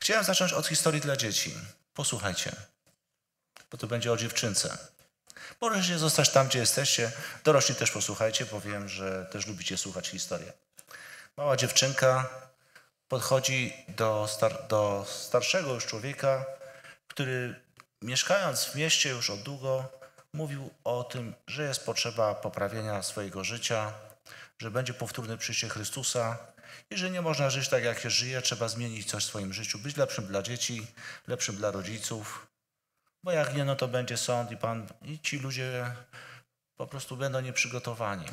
Chciałem zacząć od historii dla dzieci. Posłuchajcie, bo to będzie o dziewczynce. Możecie zostać tam, gdzie jesteście. Dorośli też posłuchajcie, powiem, że też lubicie słuchać historii. Mała dziewczynka podchodzi do, star do starszego już człowieka, który mieszkając w mieście już od długo, mówił o tym, że jest potrzeba poprawienia swojego życia, że będzie powtórne przyjście Chrystusa, jeżeli nie można żyć tak, jak się żyje, trzeba zmienić coś w swoim życiu, być lepszym dla dzieci, lepszym dla rodziców, bo jak nie, no to będzie sąd i Pan, i ci ludzie po prostu będą nieprzygotowani.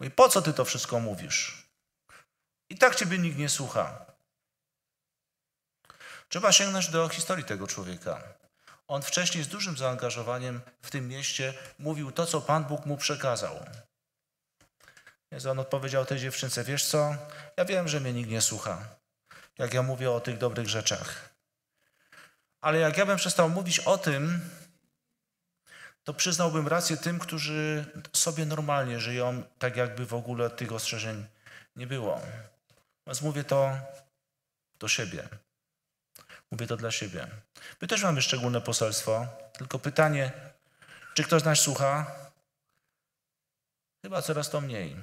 Mówi, po co Ty to wszystko mówisz? I tak Ciebie nikt nie słucha. Trzeba sięgnąć do historii tego człowieka. On wcześniej z dużym zaangażowaniem w tym mieście mówił to, co Pan Bóg mu przekazał. Więc on odpowiedział tej dziewczynce, wiesz co, ja wiem, że mnie nikt nie słucha, jak ja mówię o tych dobrych rzeczach. Ale jak ja bym przestał mówić o tym, to przyznałbym rację tym, którzy sobie normalnie żyją, tak jakby w ogóle tych ostrzeżeń nie było. Więc mówię to do siebie. Mówię to dla siebie. My też mamy szczególne poselstwo, tylko pytanie, czy ktoś nas słucha? Chyba coraz to mniej.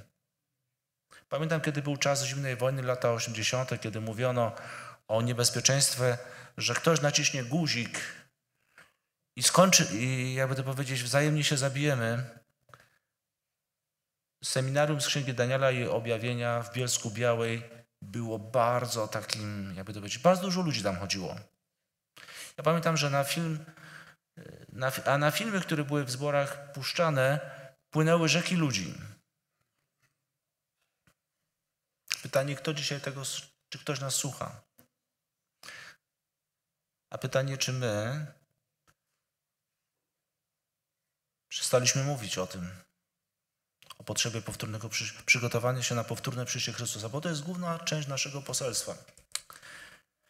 Pamiętam, kiedy był czas zimnej wojny, lata 80., kiedy mówiono o niebezpieczeństwie, że ktoś naciśnie guzik i skończy, i jakby to powiedzieć, wzajemnie się zabijemy. Seminarium z Księgi Daniela i objawienia w Bielsku Białej było bardzo takim, jakby to powiedzieć, bardzo dużo ludzi tam chodziło. Ja pamiętam, że na film, na, a na filmy, które były w zborach puszczane, płynęły rzeki ludzi. Pytanie, kto dzisiaj tego, czy ktoś nas słucha? A pytanie, czy my przestaliśmy mówić o tym, o potrzebie powtórnego przygotowania się na powtórne przyjście Chrystusa, bo to jest główna część naszego poselstwa.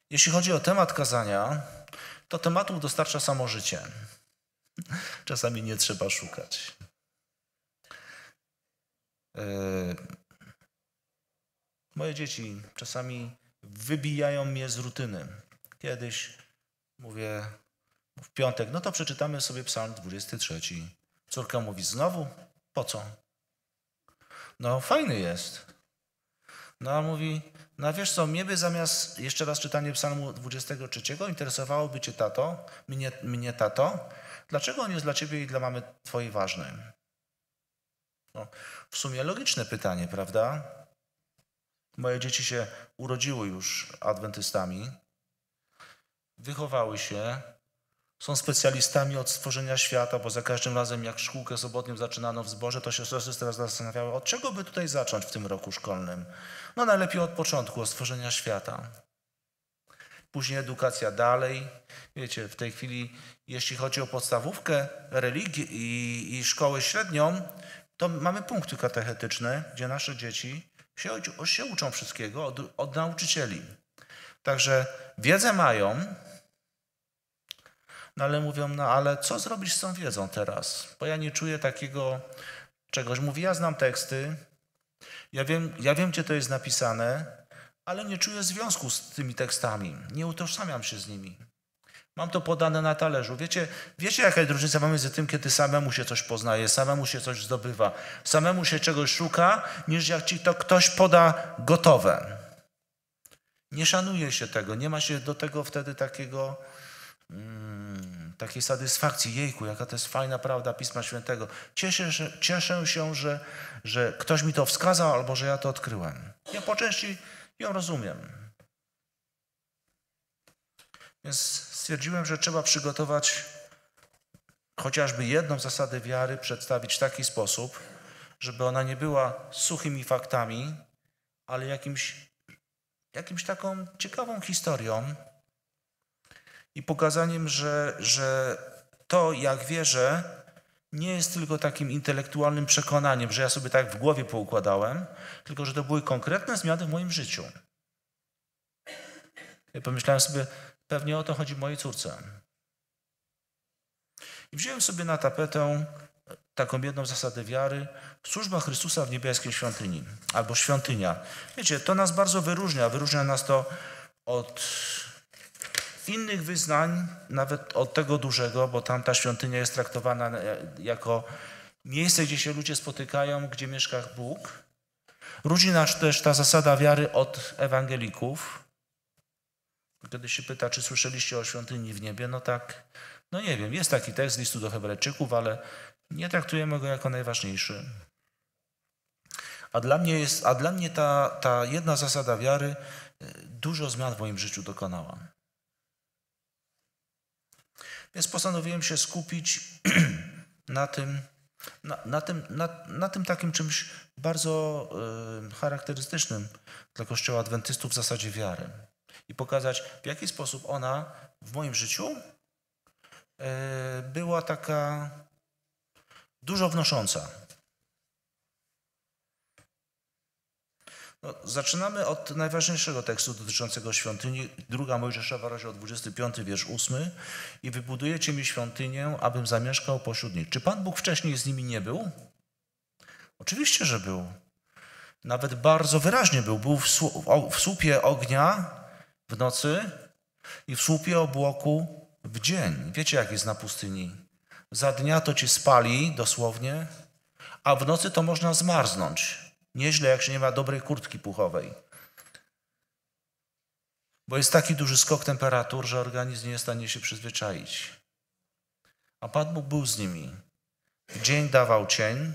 Jeśli chodzi o temat kazania, to tematów dostarcza samo życie. Czasami nie trzeba szukać. Yy, Moje dzieci czasami wybijają mnie z rutyny. Kiedyś mówię w piątek, no to przeczytamy sobie psalm 23. Córka mówi, znowu? Po co? No fajny jest. No a mówi, no wiesz co, mnie by zamiast jeszcze raz czytanie psalmu 23 interesowałoby cię tato, mnie, mnie tato, dlaczego on jest dla ciebie i dla mamy twojej ważny? No, w sumie logiczne pytanie, prawda? Moje dzieci się urodziły już adwentystami, wychowały się, są specjalistami od stworzenia świata, bo za każdym razem, jak szkółkę sobotnią zaczynano w zborze, to się siostry teraz zastanawiały, od czego by tutaj zacząć w tym roku szkolnym. No najlepiej od początku, od stworzenia świata. Później edukacja dalej. Wiecie, w tej chwili, jeśli chodzi o podstawówkę religię i, i szkołę średnią, to mamy punkty katechetyczne, gdzie nasze dzieci się, się uczą wszystkiego od, od nauczycieli. Także wiedzę mają, no ale mówią, no ale co zrobić z tą wiedzą teraz? Bo ja nie czuję takiego czegoś. Mówi, ja znam teksty, ja wiem, ja wiem gdzie to jest napisane, ale nie czuję związku z tymi tekstami. Nie utożsamiam się z nimi. Mam to podane na talerzu. Wiecie, wiecie jaka jest różnica pomiędzy tym, kiedy samemu się coś poznaje, samemu się coś zdobywa, samemu się czegoś szuka, niż jak ci to ktoś poda gotowe. Nie szanuje się tego, nie ma się do tego wtedy takiego, mm, takiej satysfakcji. Jejku, jaka to jest fajna prawda Pisma Świętego. Cieszę, cieszę się, że, że ktoś mi to wskazał albo że ja to odkryłem. Ja po części ją rozumiem. Więc stwierdziłem, że trzeba przygotować chociażby jedną zasadę wiary, przedstawić w taki sposób, żeby ona nie była suchymi faktami, ale jakimś, jakimś taką ciekawą historią i pokazaniem, że, że to, jak wierzę, nie jest tylko takim intelektualnym przekonaniem, że ja sobie tak w głowie poukładałem, tylko że to były konkretne zmiany w moim życiu. Ja pomyślałem sobie, Pewnie o to chodzi mojej córce. I wziąłem sobie na tapetę e, taką jedną zasadę wiary, służba Chrystusa w niebieskiej świątyni, albo świątynia. Wiecie, to nas bardzo wyróżnia, wyróżnia nas to od innych wyznań, nawet od tego dużego, bo tamta świątynia jest traktowana e, jako miejsce, gdzie się ludzie spotykają, gdzie mieszka Bóg. Różni nas też ta zasada wiary od ewangelików, kiedy się pyta, czy słyszeliście o świątyni w niebie, no tak, no nie wiem, jest taki tekst z listu do Hebrajczyków, ale nie traktujemy go jako najważniejszy. A dla mnie, jest, a dla mnie ta, ta jedna zasada wiary e, dużo zmian w moim życiu dokonała. Więc postanowiłem się skupić na tym, na, na tym, na, na, tym takim czymś bardzo y, charakterystycznym dla Kościoła Adwentystów w zasadzie wiary i pokazać, w jaki sposób ona w moim życiu e, była taka dużo wnosząca. No, zaczynamy od najważniejszego tekstu dotyczącego świątyni, druga Mojżeszowa, rozdział 25, wiersz 8. I wybudujecie mi świątynię, abym zamieszkał pośród nich. Czy Pan Bóg wcześniej z nimi nie był? Oczywiście, że był. Nawet bardzo wyraźnie był. Był w słupie ognia, w nocy i w słupie obłoku w dzień. Wiecie, jak jest na pustyni. Za dnia to cię spali dosłownie, a w nocy to można zmarznąć. Nieźle, jak się nie ma dobrej kurtki puchowej. Bo jest taki duży skok temperatur, że organizm nie jest w stanie się przyzwyczaić. A Pan Bóg był z nimi. W dzień dawał cień,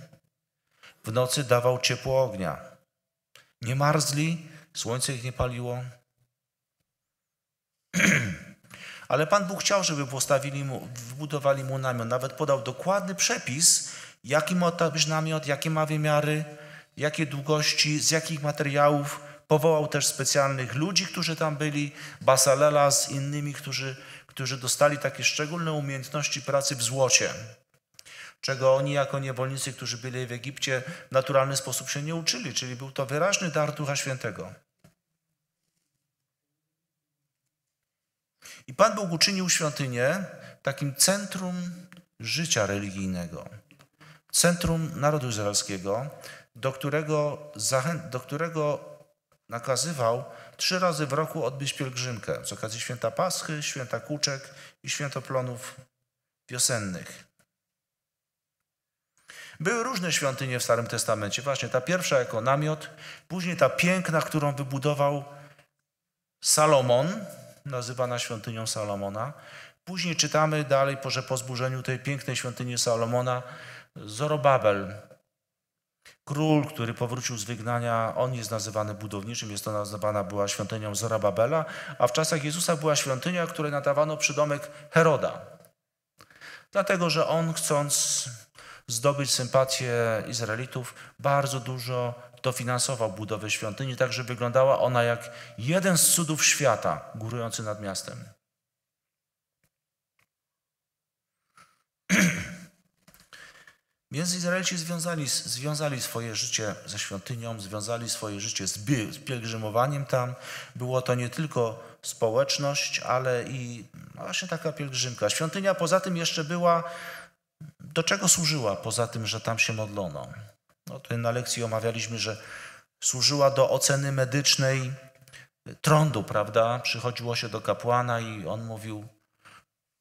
w nocy dawał ciepło ognia. Nie marzli, słońce ich nie paliło, Ale Pan Bóg chciał, żeby postawili mu, wybudowali mu namiot. Nawet podał dokładny przepis, jaki ma to być namiot, jakie ma wymiary, jakie długości, z jakich materiałów. Powołał też specjalnych ludzi, którzy tam byli, Basalela z innymi, którzy, którzy dostali takie szczególne umiejętności pracy w złocie, czego oni jako niewolnicy, którzy byli w Egipcie, w naturalny sposób się nie uczyli, czyli był to wyraźny dar Ducha Świętego. I Pan Bóg uczynił świątynię takim centrum życia religijnego, centrum narodu izraelskiego, do którego, do którego nakazywał trzy razy w roku odbyć pielgrzymkę z okazji święta Paschy, święta Kuczek i świętoplonów wiosennych. Były różne świątynie w Starym Testamencie. Właśnie ta pierwsza jako namiot, później ta piękna, którą wybudował Salomon, nazywana świątynią Salomona. Później czytamy dalej, że po zburzeniu tej pięknej świątyni Salomona, Zorobabel, król, który powrócił z wygnania, on jest nazywany budowniczym, jest to nazywana była świątynią Zorobabela, a w czasach Jezusa była świątynia, której nadawano przydomek Heroda. Dlatego, że on chcąc zdobyć sympatię Izraelitów, bardzo dużo dofinansował budowę świątyni, tak że wyglądała ona jak jeden z cudów świata górujący nad miastem. Więc Izraelici związali, związali swoje życie ze świątynią, związali swoje życie z, z pielgrzymowaniem tam. Było to nie tylko społeczność, ale i no właśnie taka pielgrzymka. Świątynia poza tym jeszcze była, do czego służyła, poza tym, że tam się modlono? No, tutaj na lekcji omawialiśmy, że służyła do oceny medycznej trądu, prawda? Przychodziło się do kapłana i on mówił,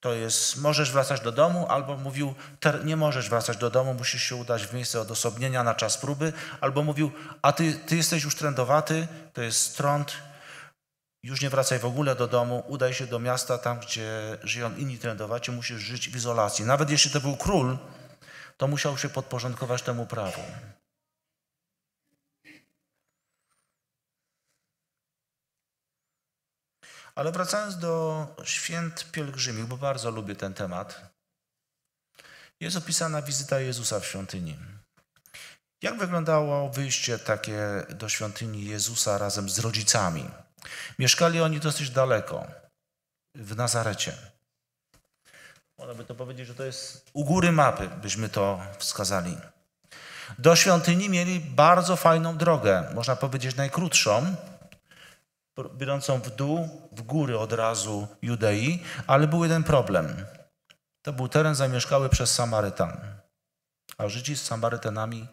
to jest, możesz wracać do domu, albo mówił, nie możesz wracać do domu, musisz się udać w miejsce odosobnienia na czas próby, albo mówił, a ty, ty jesteś już trędowaty, to jest trąd, już nie wracaj w ogóle do domu, udaj się do miasta, tam gdzie żyją inni trędowaci, musisz żyć w izolacji. Nawet jeśli to był król, to musiał się podporządkować temu prawu. Ale wracając do święt pielgrzymich, bo bardzo lubię ten temat, jest opisana wizyta Jezusa w świątyni. Jak wyglądało wyjście takie do świątyni Jezusa razem z rodzicami? Mieszkali oni dosyć daleko, w Nazarecie. Można by to powiedzieć, że to jest u góry mapy, byśmy to wskazali. Do świątyni mieli bardzo fajną drogę, można powiedzieć najkrótszą, biorącą w dół, w góry od razu Judei, ale był jeden problem. To był teren zamieszkały przez Samarytan. A Żydzi z Samarytanami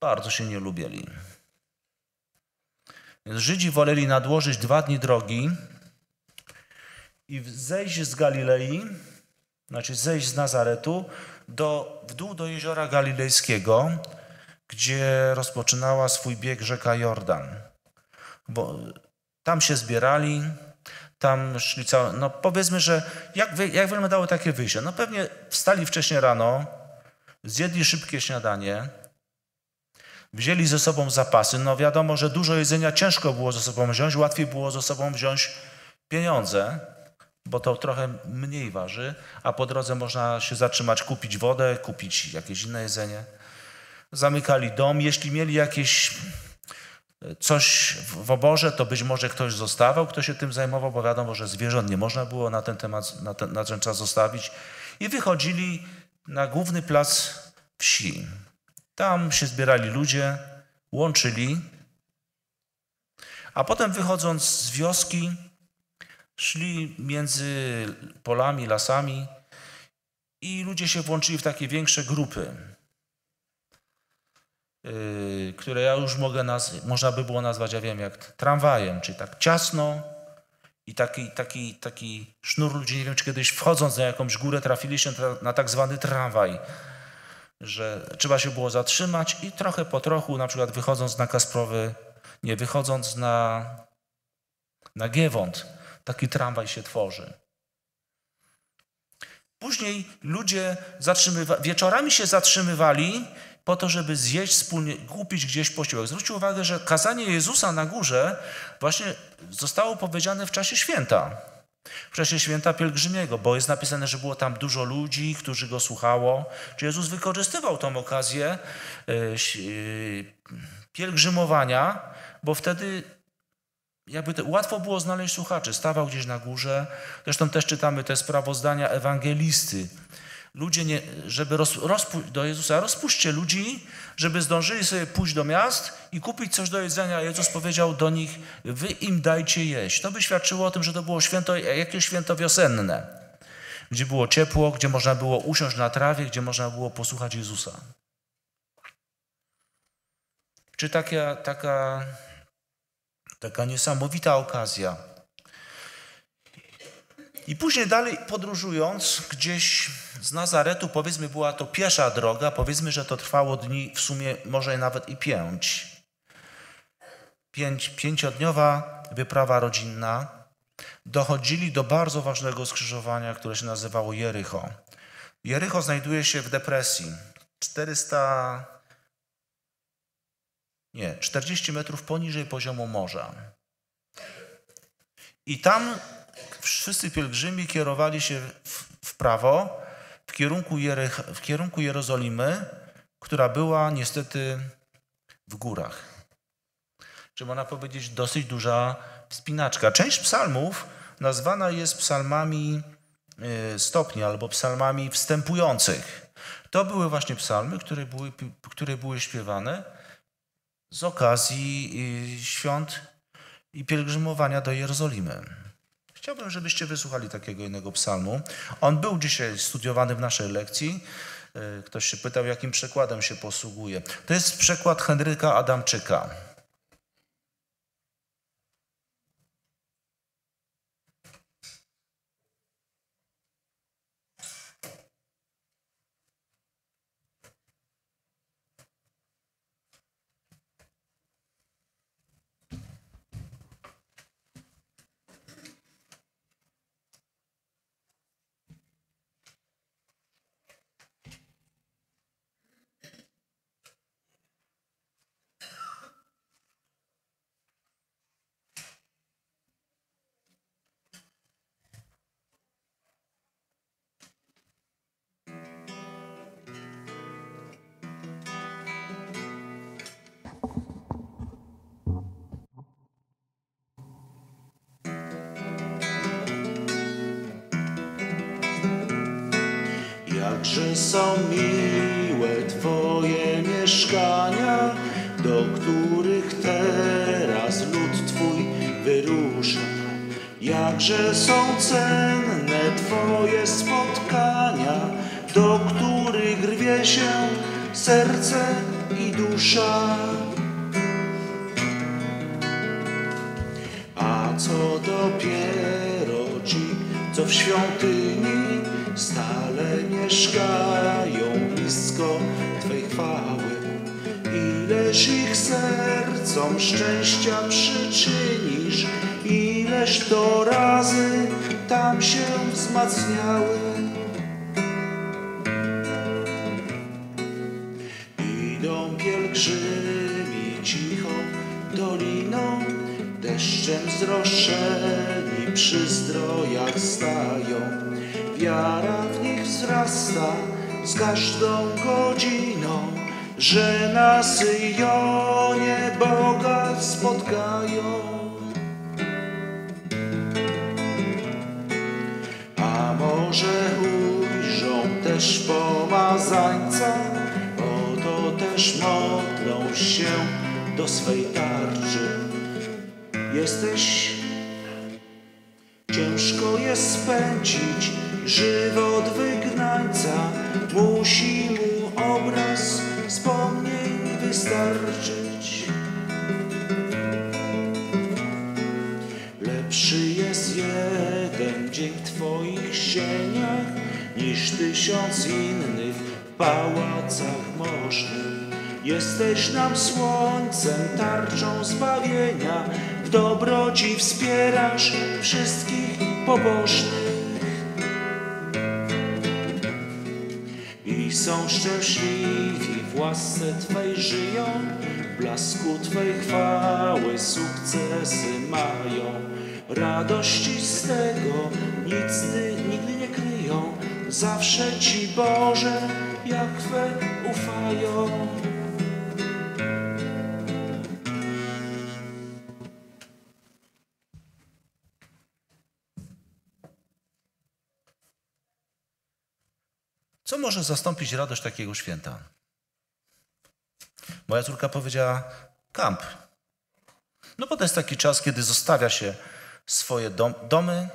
bardzo się nie lubili. Więc Żydzi woleli nadłożyć dwa dni drogi i zejść z Galilei, znaczy zejść z Nazaretu do, w dół do jeziora galilejskiego, gdzie rozpoczynała swój bieg rzeka Jordan. Bo tam się zbierali, tam szli całe... No powiedzmy, że jak, wy, jak wyglądało takie wyjście? No pewnie wstali wcześniej rano, zjedli szybkie śniadanie, wzięli ze sobą zapasy. No wiadomo, że dużo jedzenia ciężko było ze sobą wziąć, łatwiej było ze sobą wziąć pieniądze, bo to trochę mniej waży, a po drodze można się zatrzymać, kupić wodę, kupić jakieś inne jedzenie. Zamykali dom, jeśli mieli jakieś coś w oborze, to być może ktoś zostawał, kto się tym zajmował, bo wiadomo, że zwierząt nie można było na ten temat, na ten, na ten czas zostawić. I wychodzili na główny plac wsi. Tam się zbierali ludzie, łączyli, a potem wychodząc z wioski, szli między polami, lasami i ludzie się włączyli w takie większe grupy. Y, które ja już mogę naz- można by było nazwać, ja wiem, jak tramwajem, czyli tak ciasno i taki, taki, taki sznur ludzi, nie wiem, czy kiedyś wchodząc na jakąś górę trafiliśmy na tak zwany tramwaj, że trzeba się było zatrzymać i trochę po trochu, na przykład wychodząc na Kasprowy, nie, wychodząc na, na Giewont, taki tramwaj się tworzy. Później ludzie zatrzymywa- wieczorami się zatrzymywali po to, żeby zjeść wspólnie, kupić gdzieś posiłek. Zwróćcie uwagę, że kazanie Jezusa na górze właśnie zostało powiedziane w czasie święta. W czasie święta pielgrzymiego, bo jest napisane, że było tam dużo ludzi, którzy go słuchało. Czy Jezus wykorzystywał tą okazję e, e, pielgrzymowania, bo wtedy jakby łatwo było znaleźć słuchaczy. Stawał gdzieś na górze. Zresztą też czytamy te sprawozdania ewangelisty Ludzie nie, żeby roz, rozpu, do Jezusa, rozpuśćcie ludzi, żeby zdążyli sobie pójść do miast i kupić coś do jedzenia. Jezus powiedział do nich, wy im dajcie jeść. To by świadczyło o tym, że to było święto, jakieś święto wiosenne, gdzie było ciepło, gdzie można było usiąść na trawie, gdzie można było posłuchać Jezusa. Czy taka, taka, taka niesamowita okazja i później dalej podróżując gdzieś z Nazaretu, powiedzmy była to piesza droga, powiedzmy, że to trwało dni w sumie może nawet i pięć. pięć pięciodniowa wyprawa rodzinna. Dochodzili do bardzo ważnego skrzyżowania, które się nazywało Jericho. Jericho znajduje się w depresji. 400 nie, 40 metrów poniżej poziomu morza. I tam wszyscy pielgrzymi kierowali się w, prawo, w kierunku, Jerych, w kierunku Jerozolimy, która była niestety w górach. Czy można powiedzieć, dosyć duża wspinaczka. Część psalmów nazwana jest psalmami e, stopni, albo psalmami wstępujących. To były właśnie psalmy, które były, które były śpiewane z okazji e, świąt i pielgrzymowania do Jerozolimy. Chciałbym, żebyście wysłuchali takiego innego psalmu. On był dzisiaj studiowany w naszej lekcji. E, ktoś się pytał, jakim przekładem się posługuje. To jest przekład Henryka Adamczyka. Czy są miłe Twoje mieszkania, do których teraz lud Twój wyrusza? Jakże są cenne Twoje spotkania, do których rwie się serce i dusza? A co dopiero ci, co w świątyni Stale mieszkają blisko Twej chwały. Ileż ich sercom szczęścia przyczynisz, ileż to razy tam się wzmacniały. z każdą godziną, że na Syjonie Boga spotkają. A może ujrzą też pomazańca, oto też modlą się do swej tarczy. Jesteś, ciężko jest spędzić żywo pałacach możnych. Jesteś nam słońcem, tarczą zbawienia, w dobroci wspierasz wszystkich pobożnych. I są szczęśliwi, w łasce Twej żyją, w blasku Twej chwały sukcesy mają. Radości z tego nic Ty nigdy nie kryją, zawsze Ci Boże jak Jakwe ufają. Co może zastąpić radość takiego święta? Moja córka powiedziała: kamp. No bo to jest taki czas, kiedy zostawia się swoje dom, domy,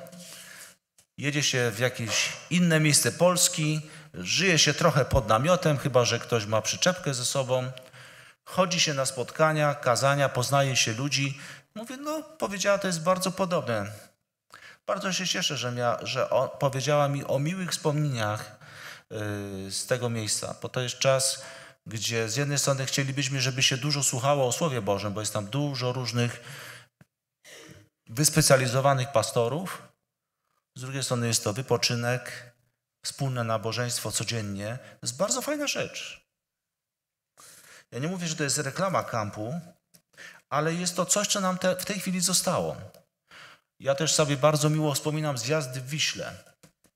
jedzie się w jakieś inne miejsce Polski, Żyje się trochę pod namiotem, chyba że ktoś ma przyczepkę ze sobą. Chodzi się na spotkania, kazania, poznaje się ludzi. Mówię, no powiedziała, to jest bardzo podobne. Bardzo się cieszę, że, mia, że powiedziała mi o miłych wspomnieniach yy, z tego miejsca, bo to jest czas, gdzie z jednej strony chcielibyśmy, żeby się dużo słuchało o Słowie Bożym, bo jest tam dużo różnych wyspecjalizowanych pastorów. Z drugiej strony jest to wypoczynek, wspólne nabożeństwo codziennie, to jest bardzo fajna rzecz. Ja nie mówię, że to jest reklama kampu, ale jest to coś, co nam te, w tej chwili zostało. Ja też sobie bardzo miło wspominam zjazdy w Wiśle.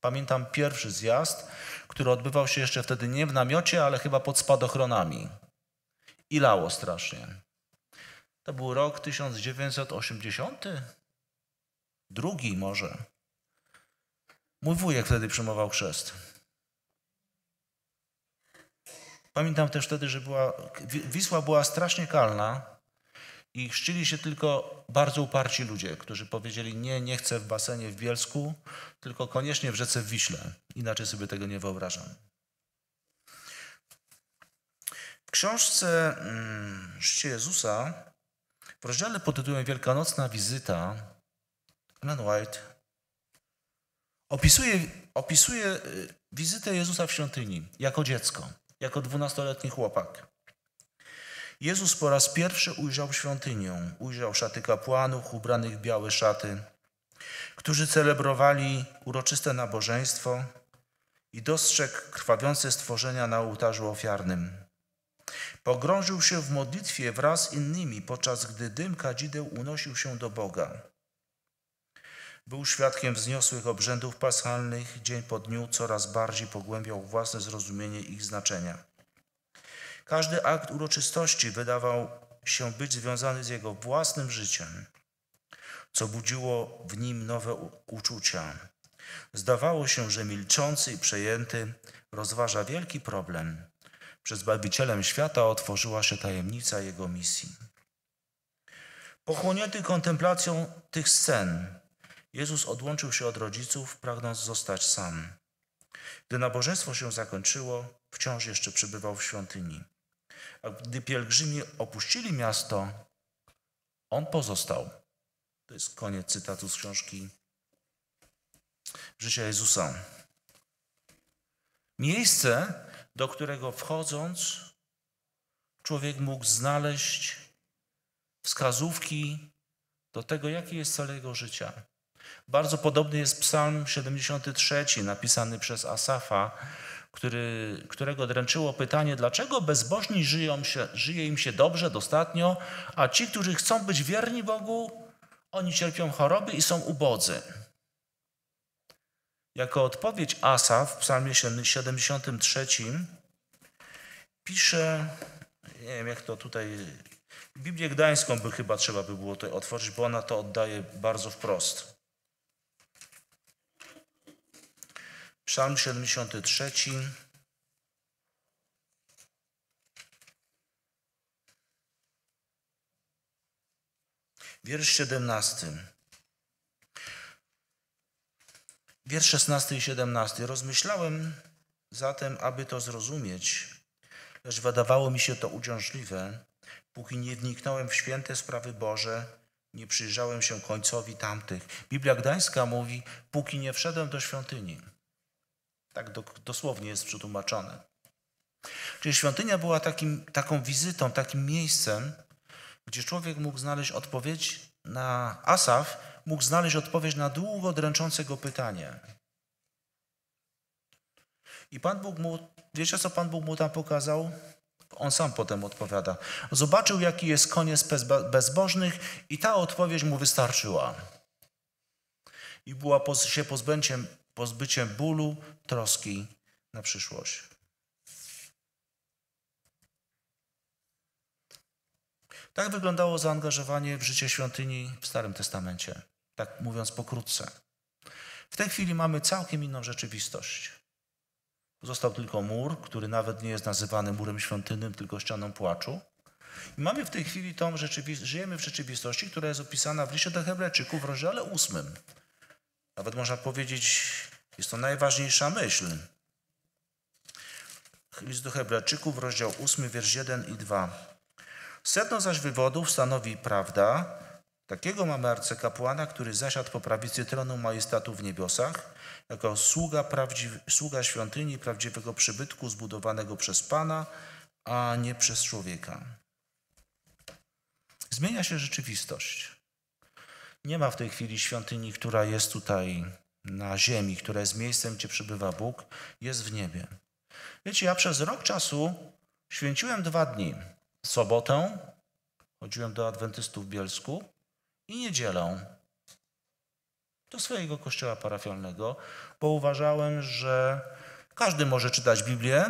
Pamiętam pierwszy zjazd, który odbywał się jeszcze wtedy nie w namiocie, ale chyba pod spadochronami. I lało strasznie. To był rok 1980? Drugi może. Mój wujek wtedy przyjmował chrzest. Pamiętam też wtedy, że była, Wisła była strasznie kalna i chrzcili się tylko bardzo uparci ludzie, którzy powiedzieli nie, nie chcę w basenie w Bielsku, tylko koniecznie w rzece w Wiśle. Inaczej sobie tego nie wyobrażam. W książce mm, Życie Jezusa w rozdziale pod tytułem Wielkanocna wizyta Ellen White opisuje, opisuje wizytę Jezusa w świątyni jako dziecko, jako dwunastoletni chłopak. Jezus po raz pierwszy ujrzał świątynię, ujrzał szaty kapłanów ubranych w białe szaty, którzy celebrowali uroczyste nabożeństwo i dostrzegł krwawiące stworzenia na ołtarzu ofiarnym. Pogrążył się w modlitwie wraz z innymi, podczas gdy dym kadzideł unosił się do Boga. Był świadkiem wzniosłych obrzędów paschalnych, dzień po dniu coraz bardziej pogłębiał własne zrozumienie ich znaczenia. Każdy akt uroczystości wydawał się być związany z jego własnym życiem, co budziło w nim nowe uczucia. Zdawało się, że milczący i przejęty rozważa wielki problem. Przed Zbawicielem świata otworzyła się tajemnica jego misji. Pochłonięty kontemplacją tych scen, Jezus odłączył się od rodziców, pragnąc zostać sam. Gdy nabożeństwo się zakończyło, wciąż jeszcze przebywał w świątyni. A gdy pielgrzymi opuścili miasto, on pozostał. To jest koniec cytatu z książki Życia Jezusa. Miejsce, do którego wchodząc, człowiek mógł znaleźć wskazówki do tego, jaki jest cel jego życia. Bardzo podobny jest psalm 73 napisany przez Asafa, który, którego dręczyło pytanie, dlaczego bezbożni żyją się, żyje im się dobrze, dostatnio, a ci, którzy chcą być wierni Bogu, oni cierpią choroby i są ubodzy. Jako odpowiedź Asaf w psalmie 73 pisze, nie wiem jak to tutaj, Biblię Gdańską by chyba trzeba by było to otworzyć, bo ona to oddaje bardzo wprost. Psalm 73. Wiersz 17. Wiersz 16 i 17. Rozmyślałem zatem, aby to zrozumieć, lecz wydawało mi się to uciążliwe, póki nie wniknąłem w święte sprawy Boże, nie przyjrzałem się końcowi tamtych. Biblia Gdańska mówi, póki nie wszedłem do świątyni. Tak dosłownie jest przetłumaczone. Czyli świątynia była takim, taką wizytą, takim miejscem, gdzie człowiek mógł znaleźć odpowiedź na Asaf, mógł znaleźć odpowiedź na długo dręczące go pytanie. I Pan Bóg mu, wiecie co Pan Bóg mu tam pokazał? On sam potem odpowiada. Zobaczył, jaki jest koniec bezbożnych, i ta odpowiedź mu wystarczyła. I była się pozbęciem pozbyciem bólu, troski na przyszłość. Tak wyglądało zaangażowanie w życie świątyni w Starym Testamencie, tak mówiąc pokrótce. W tej chwili mamy całkiem inną rzeczywistość. Został tylko mur, który nawet nie jest nazywany murem świątynnym, tylko ścianą płaczu. I mamy w tej chwili tą rzeczywistość, żyjemy w rzeczywistości, która jest opisana w liście do Hebrajczyków w rozdziale 8, nawet można powiedzieć, jest to najważniejsza myśl. List do Hebrajczyków, rozdział 8, wiersz 1 i 2. Sedno zaś wywodów stanowi prawda. Takiego mamy arcykapłana, który zasiadł po prawicy tronu majestatu w niebiosach, jako sługa, sługa świątyni prawdziwego przybytku zbudowanego przez Pana, a nie przez człowieka. Zmienia się rzeczywistość. Nie ma w tej chwili świątyni, która jest tutaj na ziemi, która jest miejscem, gdzie przybywa Bóg, jest w niebie. Wiecie, ja przez rok czasu święciłem dwa dni. Sobotę chodziłem do adwentystów w Bielsku i niedzielę do swojego kościoła parafialnego, bo uważałem, że każdy może czytać Biblię,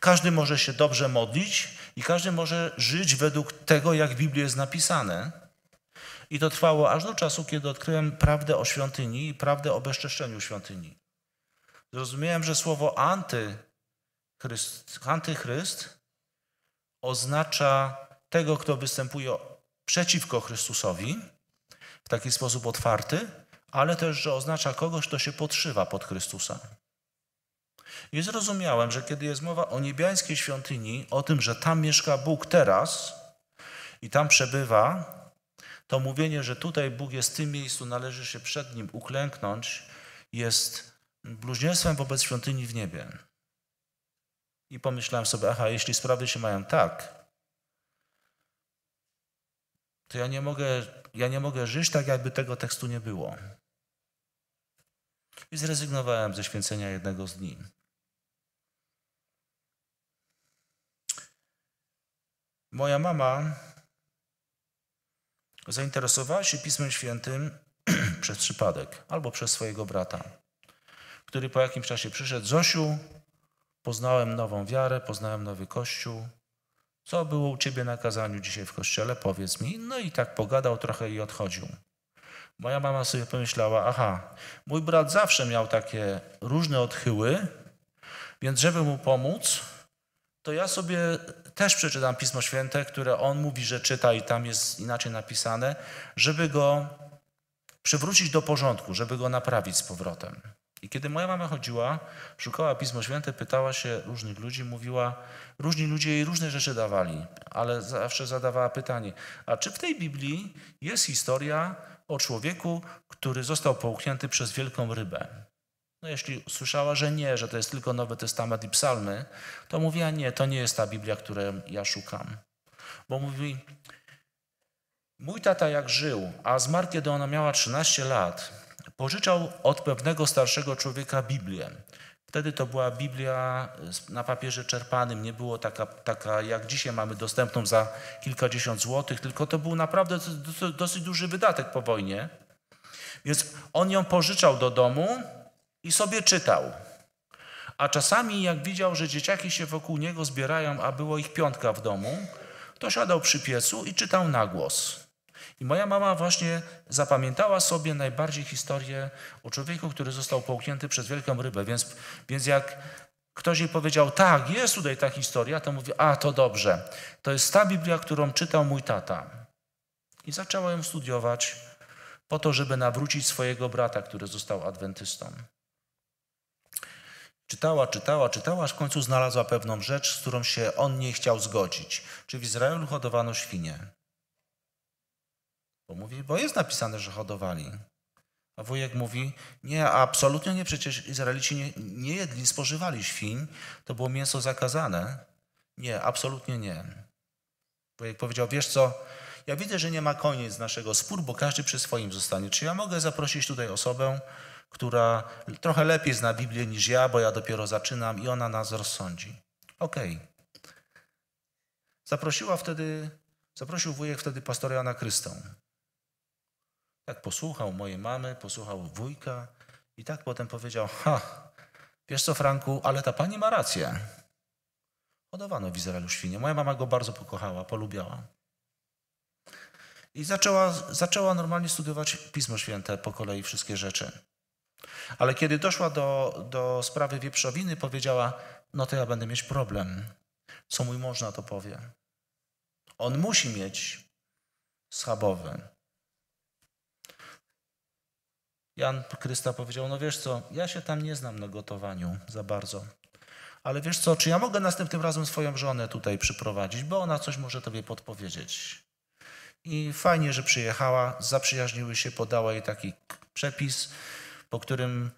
każdy może się dobrze modlić i każdy może żyć według tego, jak Biblia jest napisane. I to trwało aż do czasu, kiedy odkryłem prawdę o świątyni i prawdę o bezczeszczeniu świątyni. Zrozumiałem, że słowo antychryst, antychryst oznacza tego, kto występuje przeciwko Chrystusowi w taki sposób otwarty, ale też, że oznacza kogoś, kto się podszywa pod Chrystusa. I zrozumiałem, że kiedy jest mowa o niebiańskiej świątyni, o tym, że tam mieszka Bóg teraz i tam przebywa, to mówienie, że tutaj Bóg jest w tym miejscu, należy się przed Nim uklęknąć, jest bluźnierstwem wobec świątyni w niebie. I pomyślałem sobie, aha, jeśli sprawy się mają tak, to ja nie mogę, ja nie mogę żyć tak, jakby tego tekstu nie było. I zrezygnowałem ze święcenia jednego z dni. Moja mama Zainteresowała się Pismem Świętym przez przypadek albo przez swojego brata, który po jakimś czasie przyszedł. Zosiu, poznałem nową wiarę, poznałem nowy kościół. Co było u ciebie na kazaniu dzisiaj w kościele? Powiedz mi. No i tak pogadał trochę i odchodził. Moja mama sobie pomyślała, aha, mój brat zawsze miał takie różne odchyły, więc żeby mu pomóc, to ja sobie też przeczytam Pismo Święte, które on mówi, że czyta i tam jest inaczej napisane, żeby go przywrócić do porządku, żeby go naprawić z powrotem. I kiedy moja mama chodziła, szukała Pismo Święte, pytała się różnych ludzi, mówiła, różni ludzie jej różne rzeczy dawali, ale zawsze zadawała pytanie, a czy w tej Biblii jest historia o człowieku, który został połknięty przez wielką rybę? No jeśli słyszała, że nie, że to jest tylko Nowy Testament i psalmy, to mówiła nie, to nie jest ta Biblia, której ja szukam. Bo mówi, mój tata jak żył, a zmarł kiedy ona miała 13 lat, pożyczał od pewnego starszego człowieka Biblię. Wtedy to była Biblia na papierze czerpanym, nie było taka, taka jak dzisiaj mamy dostępną za kilkadziesiąt złotych, tylko to był naprawdę dosyć duży wydatek po wojnie. Więc on ją pożyczał do domu, i sobie czytał. A czasami, jak widział, że dzieciaki się wokół niego zbierają, a było ich piątka w domu, to siadał przy piecu i czytał na głos. I moja mama właśnie zapamiętała sobie najbardziej historię o człowieku, który został połknięty przez wielką rybę. Więc, więc jak ktoś jej powiedział, tak, jest tutaj ta historia, to mówi, a to dobrze, to jest ta Biblia, którą czytał mój tata. I zaczęła ją studiować po to, żeby nawrócić swojego brata, który został adwentystą. Czytała, czytała, czytała, aż w końcu znalazła pewną rzecz, z którą się on nie chciał zgodzić. Czy w Izraelu hodowano świnie? Bo mówi, bo jest napisane, że hodowali. A wujek mówi, nie, absolutnie nie, przecież Izraelici nie, nie jedli, spożywali świń, to było mięso zakazane. Nie, absolutnie nie. Wujek powiedział, wiesz co, ja widzę, że nie ma koniec naszego spór, bo każdy przy swoim zostanie. Czy ja mogę zaprosić tutaj osobę, która trochę lepiej zna Biblię niż ja, bo ja dopiero zaczynam i ona nas rozsądzi. Okej. Okay. Zaprosiła wtedy, zaprosił wujek wtedy pastora Jana Krystą. Tak posłuchał mojej mamy, posłuchał wujka i tak potem powiedział, ha, wiesz co Franku, ale ta pani ma rację. Hodowano w Izraelu świnie. Moja mama go bardzo pokochała, polubiała. I zaczęła, zaczęła normalnie studiować Pismo Święte po kolei wszystkie rzeczy. Ale kiedy doszła do, do sprawy wieprzowiny, powiedziała: No to ja będę mieć problem. Co mój mąż na to powie? On musi mieć schabowy. Jan Krysta powiedział: No wiesz co, ja się tam nie znam na gotowaniu za bardzo. Ale wiesz co, czy ja mogę następnym razem swoją żonę tutaj przyprowadzić, bo ona coś może tobie podpowiedzieć. I fajnie, że przyjechała, zaprzyjaźniły się, podała jej taki przepis po którym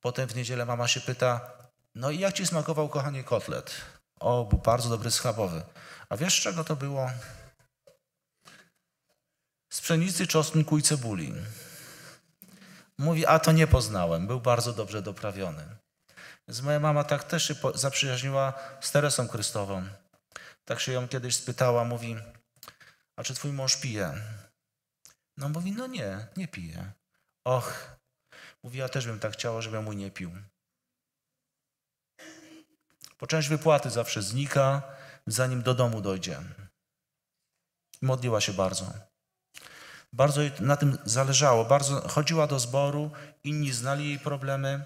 potem w niedzielę mama się pyta, no i jak ci smakował, kochanie, kotlet? O, był bardzo dobry schabowy. A wiesz, czego to było? Z pszenicy, czosnku i cebuli. Mówi, a to nie poznałem, był bardzo dobrze doprawiony. Więc moja mama tak też się zaprzyjaźniła z Teresą Krystową. Tak się ją kiedyś spytała, mówi, a czy twój mąż pije? No mówi, no nie, nie pije. Och, Mówi, ja też bym tak chciała, żebym mój nie pił. Po część wypłaty zawsze znika, zanim do domu dojdzie. Modliła się bardzo. Bardzo jej na tym zależało. Bardzo chodziła do zboru, inni znali jej problemy.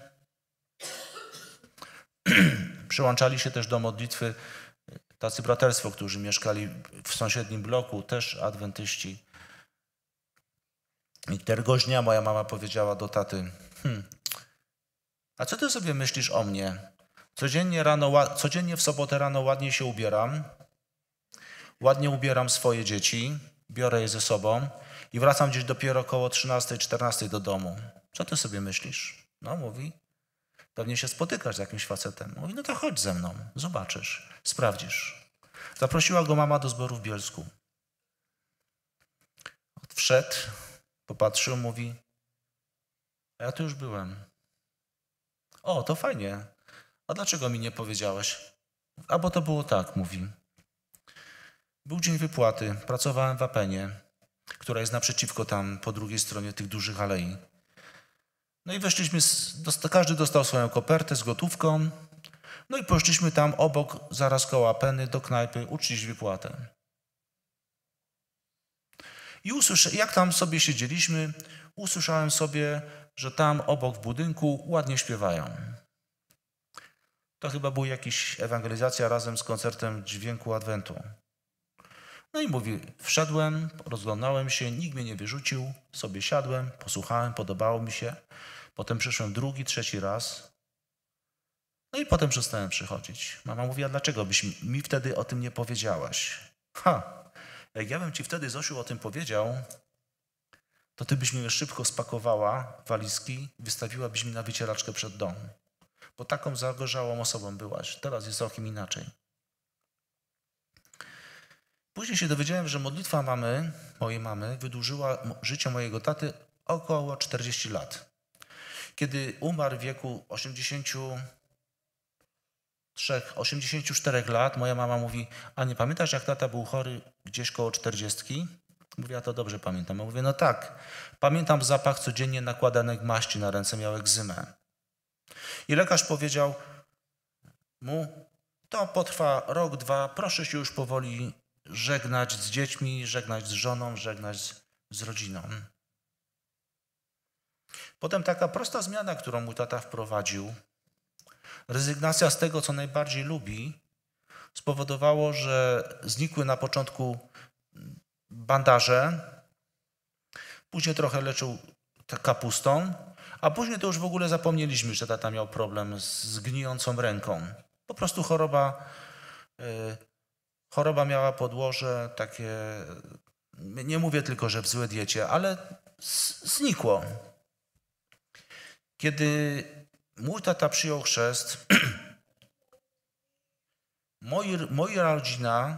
Przyłączali się też do modlitwy tacy braterstwo, którzy mieszkali w sąsiednim bloku, też adwentyści. I któregoś dnia moja mama powiedziała do taty, Hmm. A co ty sobie myślisz o mnie? Codziennie, rano, codziennie w sobotę rano ładnie się ubieram, ładnie ubieram swoje dzieci, biorę je ze sobą i wracam gdzieś dopiero około 13-14 do domu. Co ty sobie myślisz? No, mówi, pewnie się spotykasz z jakimś facetem. Mówi, no to chodź ze mną, zobaczysz, sprawdzisz. Zaprosiła go mama do zboru w Bielsku. Wszedł, popatrzył, mówi, a ja tu już byłem. O, to fajnie. A dlaczego mi nie powiedziałeś? Albo to było tak, mówi. Był dzień wypłaty, pracowałem w Apenie, która jest naprzeciwko tam, po drugiej stronie tych dużych alei. No i weszliśmy, każdy dostał swoją kopertę z gotówką, no i poszliśmy tam obok, zaraz koło Apeny, do knajpy, uczcić wypłatę. I usłyszę, jak tam sobie siedzieliśmy, usłyszałem sobie że tam obok w budynku ładnie śpiewają. To chyba była jakaś ewangelizacja razem z koncertem dźwięku Adwentu. No i mówi, wszedłem, rozglądałem się, nikt mnie nie wyrzucił, sobie siadłem, posłuchałem, podobało mi się. Potem przyszłem drugi, trzeci raz. No i potem przestałem przychodzić. Mama mówi, a dlaczego byś mi wtedy o tym nie powiedziałaś? Ha, jak ja bym ci wtedy, Zosiu, o tym powiedział, to ty byś mnie szybko spakowała walizki, wystawiłabyś mi na wycieraczkę przed dom. Bo taką zagorzałą osobą byłaś. Teraz jest całkiem inaczej. Później się dowiedziałem, że modlitwa mamy, mojej mamy, wydłużyła życie mojego taty około 40 lat. Kiedy umarł w wieku 83, 84 lat, moja mama mówi, a nie pamiętasz jak tata był chory gdzieś koło 40? Mówię, ja to dobrze pamiętam. A mówię, no tak, pamiętam zapach codziennie nakładanych maści na ręce, miał egzymę. I lekarz powiedział mu, to potrwa rok, dwa, proszę się już powoli żegnać z dziećmi, żegnać z żoną, żegnać z, z rodziną. Potem taka prosta zmiana, którą mój tata wprowadził, rezygnacja z tego, co najbardziej lubi, spowodowało, że znikły na początku bandaże, później trochę leczył kapustą, a później to już w ogóle zapomnieliśmy, że tata miał problem z gnijącą ręką. Po prostu choroba, y, choroba miała podłoże takie, nie mówię tylko, że w złe diecie, ale znikło. Kiedy mój tata przyjął chrzest, moja rodzina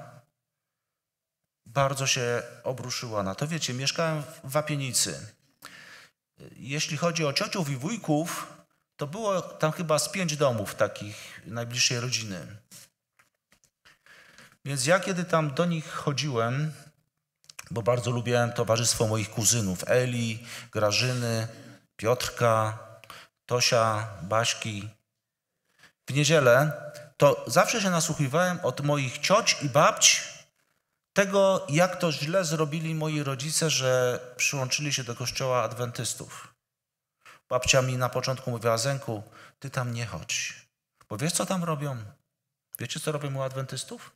bardzo się obruszyła na to. Wiecie, mieszkałem w Wapienicy. Jeśli chodzi o ciociów i wujków, to było tam chyba z pięć domów takich najbliższej rodziny. Więc ja kiedy tam do nich chodziłem, bo bardzo lubiłem towarzystwo moich kuzynów Eli, Grażyny, Piotrka, Tosia, Baśki. W niedzielę to zawsze się nasłuchiwałem od moich cioć i babci, tego, jak to źle zrobili moi rodzice, że przyłączyli się do kościoła adwentystów. Babcia mi na początku mówiła, Zenku, ty tam nie chodź. Bo wiesz, co tam robią? Wiecie, co robią u adwentystów?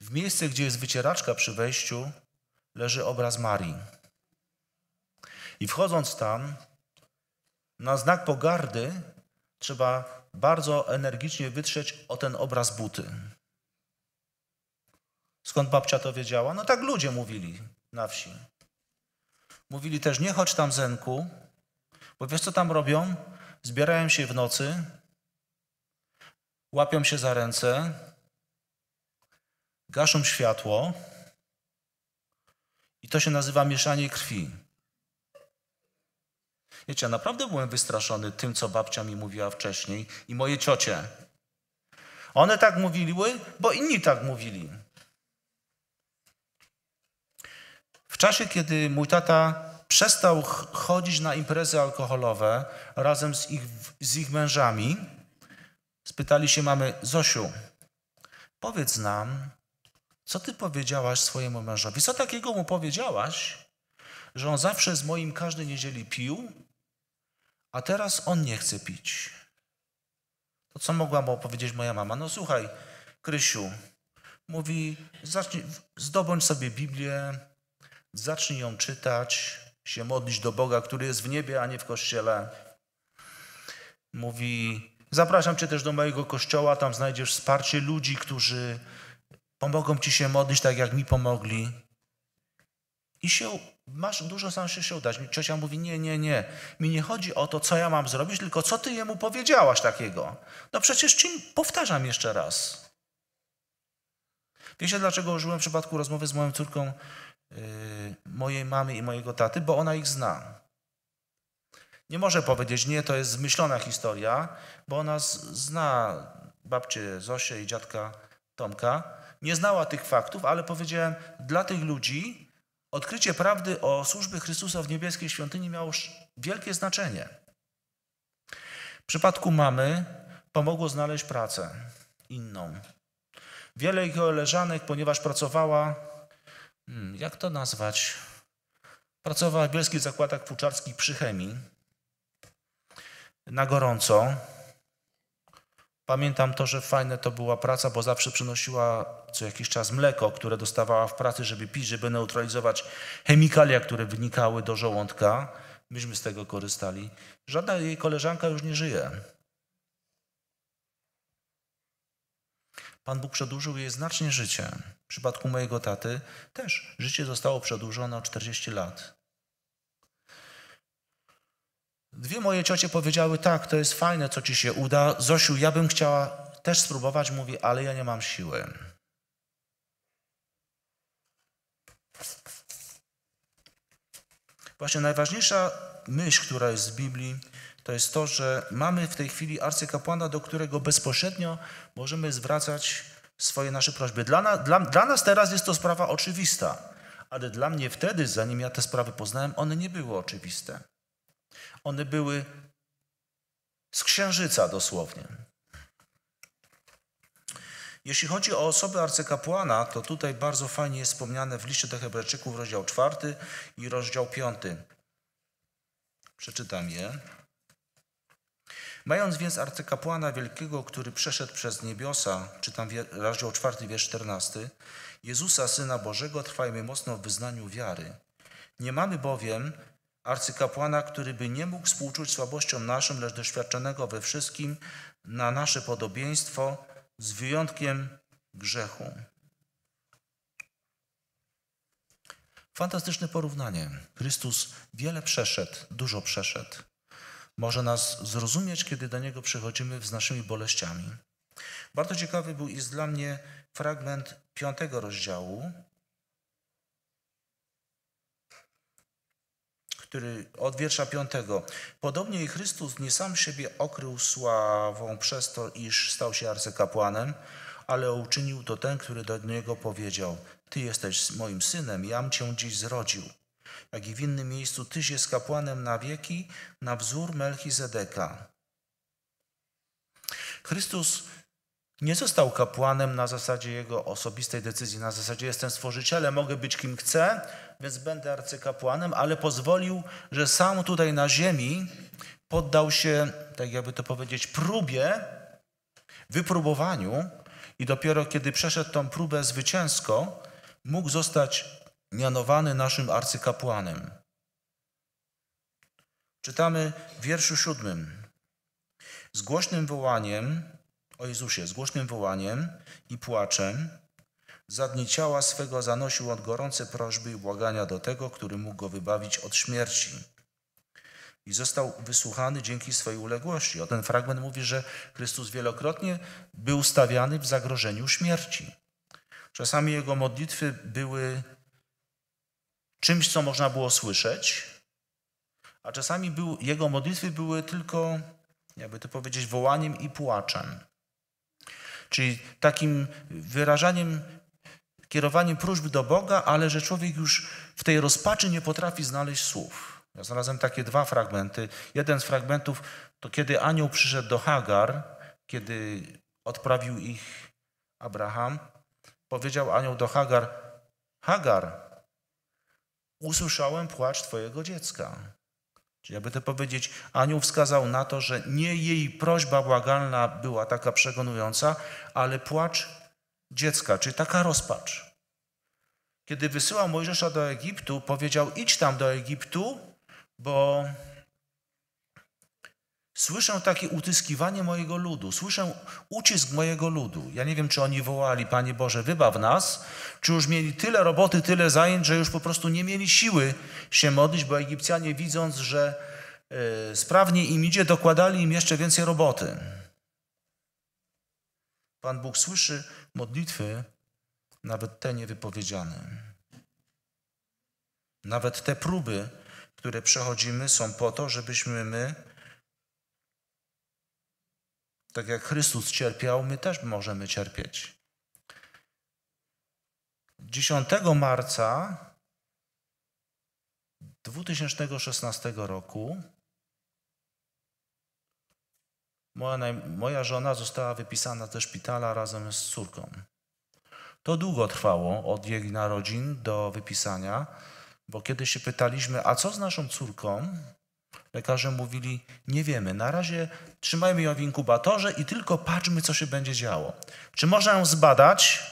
W miejsce, gdzie jest wycieraczka przy wejściu, leży obraz Marii. I wchodząc tam, na znak pogardy trzeba bardzo energicznie wytrzeć o ten obraz buty. Skąd babcia to wiedziała? No tak ludzie mówili na wsi. Mówili też, nie chodź tam Zenku, bo wiesz co tam robią? Zbierają się w nocy, łapią się za ręce, gaszą światło i to się nazywa mieszanie krwi. Wiecie, ja naprawdę byłem wystraszony tym, co babcia mi mówiła wcześniej i moje ciocie. One tak mówiły, bo inni tak mówili. W czasie, kiedy mój tata przestał chodzić na imprezy alkoholowe razem z ich, z ich mężami, spytali się mamy, Zosiu, powiedz nam, co ty powiedziałaś swojemu mężowi? Co takiego mu powiedziałaś, że on zawsze z moim każdej niedzieli pił, a teraz on nie chce pić? To co mogła mu powiedzieć moja mama? No słuchaj, Krysiu, mówi, zacznij, zdobądź sobie Biblię, Zacznij ją czytać, się modlić do Boga, który jest w niebie, a nie w kościele. Mówi: Zapraszam Cię też do mojego kościoła, tam znajdziesz wsparcie ludzi, którzy pomogą Ci się modlić tak, jak mi pomogli. I się, masz dużo sam się, się udać. Ciocia mówi: Nie, nie, nie. Mi nie chodzi o to, co ja mam zrobić, tylko co Ty jemu powiedziałaś takiego. No przecież czym powtarzam jeszcze raz. Wiecie, dlaczego użyłem w przypadku rozmowy z moją córką Y, mojej mamy i mojego taty, bo ona ich zna. Nie może powiedzieć, nie, to jest zmyślona historia, bo ona zna babcię Zosię i dziadka Tomka. Nie znała tych faktów, ale powiedziałem, dla tych ludzi odkrycie prawdy o służbie Chrystusa w niebieskiej świątyni miało wielkie znaczenie. W przypadku mamy pomogło znaleźć pracę inną. Wiele jej koleżanek, ponieważ pracowała Hmm, jak to nazwać? Pracowała w angielskich zakładach fuczarskich przy chemii. Na gorąco. Pamiętam to, że fajne to była praca, bo zawsze przynosiła co jakiś czas mleko, które dostawała w pracy, żeby pić, żeby neutralizować chemikalia, które wynikały do żołądka. Myśmy z tego korzystali. Żadna jej koleżanka już nie żyje. Pan Bóg przedłużył jej znacznie życie. W przypadku mojego taty też życie zostało przedłużone o 40 lat. Dwie moje ciocie powiedziały, tak, to jest fajne, co ci się uda. Zosiu, ja bym chciała też spróbować, mówi, ale ja nie mam siły. Właśnie najważniejsza myśl, która jest z Biblii, to jest to, że mamy w tej chwili arcykapłana, do którego bezpośrednio możemy zwracać swoje nasze prośby. Dla, na, dla, dla nas teraz jest to sprawa oczywista, ale dla mnie wtedy, zanim ja te sprawy poznałem, one nie były oczywiste. One były z księżyca dosłownie. Jeśli chodzi o osobę arcykapłana, to tutaj bardzo fajnie jest wspomniane w liście do Hebrajczyków rozdział 4 i rozdział 5. Przeczytam je. Mając więc arcykapłana wielkiego, który przeszedł przez niebiosa, czytam rozdział 4, wiersz 14, Jezusa, Syna Bożego, trwajmy mocno w wyznaniu wiary. Nie mamy bowiem arcykapłana, który by nie mógł współczuć słabościom naszym, lecz doświadczonego we wszystkim na nasze podobieństwo, z wyjątkiem grzechu. Fantastyczne porównanie. Chrystus wiele przeszedł, dużo przeszedł może nas zrozumieć, kiedy do Niego przychodzimy z naszymi boleściami. Bardzo ciekawy był jest dla mnie fragment piątego rozdziału, który od wiersza piątego. Podobnie i Chrystus nie sam siebie okrył sławą przez to, iż stał się arcykapłanem, ale uczynił to ten, który do niego powiedział: Ty jesteś moim synem, jam cię dziś zrodził jak i w innym miejscu, Tyś jest kapłanem na wieki, na wzór Melchizedeka. Chrystus nie został kapłanem na zasadzie jego osobistej decyzji, na zasadzie jestem stworzycielem, mogę być kim chcę, więc będę arcykapłanem, ale pozwolił, że sam tutaj na ziemi poddał się, tak jakby to powiedzieć, próbie, wypróbowaniu i dopiero kiedy przeszedł tą próbę zwycięsko, mógł zostać mianowany naszym arcykapłanem. Czytamy w wierszu siódmym. Z głośnym wołaniem, o Jezusie, z głośnym wołaniem i płaczem za dni ciała swego zanosił on gorące prośby i błagania do tego, który mógł go wybawić od śmierci. I został wysłuchany dzięki swojej uległości. O ten fragment mówi, że Chrystus wielokrotnie był stawiany w zagrożeniu śmierci. Czasami jego modlitwy były czymś, co można było słyszeć, a czasami był, jego modlitwy były tylko, jakby to powiedzieć, wołaniem i płaczem. Czyli takim wyrażaniem, kierowaniem próśby do Boga, ale że człowiek już w tej rozpaczy nie potrafi znaleźć słów. Ja znalazłem takie dwa fragmenty. Jeden z fragmentów to kiedy anioł przyszedł do Hagar, kiedy odprawił ich Abraham, powiedział anioł do Hagar: Hagar, usłyszałem płacz Twojego dziecka. Czyli aby to powiedzieć, anioł wskazał na to, że nie jej prośba błagalna była taka przekonująca, ale płacz dziecka, czyli taka rozpacz. Kiedy wysyłał Mojżesza do Egiptu, powiedział: Idź tam do Egiptu, bo Słyszę takie utyskiwanie mojego ludu, słyszę ucisk mojego ludu. Ja nie wiem, czy oni wołali, Panie Boże, wybaw nas, czy już mieli tyle roboty, tyle zajęć, że już po prostu nie mieli siły się modlić, bo Egipcjanie widząc, że y, sprawnie im idzie, dokładali im jeszcze więcej roboty. Pan Bóg słyszy modlitwy, nawet te niewypowiedziane. Nawet te próby, które przechodzimy, są po to, żebyśmy my tak jak Chrystus cierpiał, my też możemy cierpieć. 10 marca 2016 roku moja, moja żona została wypisana ze szpitala razem z córką. To długo trwało od jej narodzin do wypisania, bo kiedy się pytaliśmy, a co z naszą córką, Lekarze mówili, nie wiemy, na razie trzymajmy ją w inkubatorze i tylko patrzmy, co się będzie działo. Czy można ją zbadać?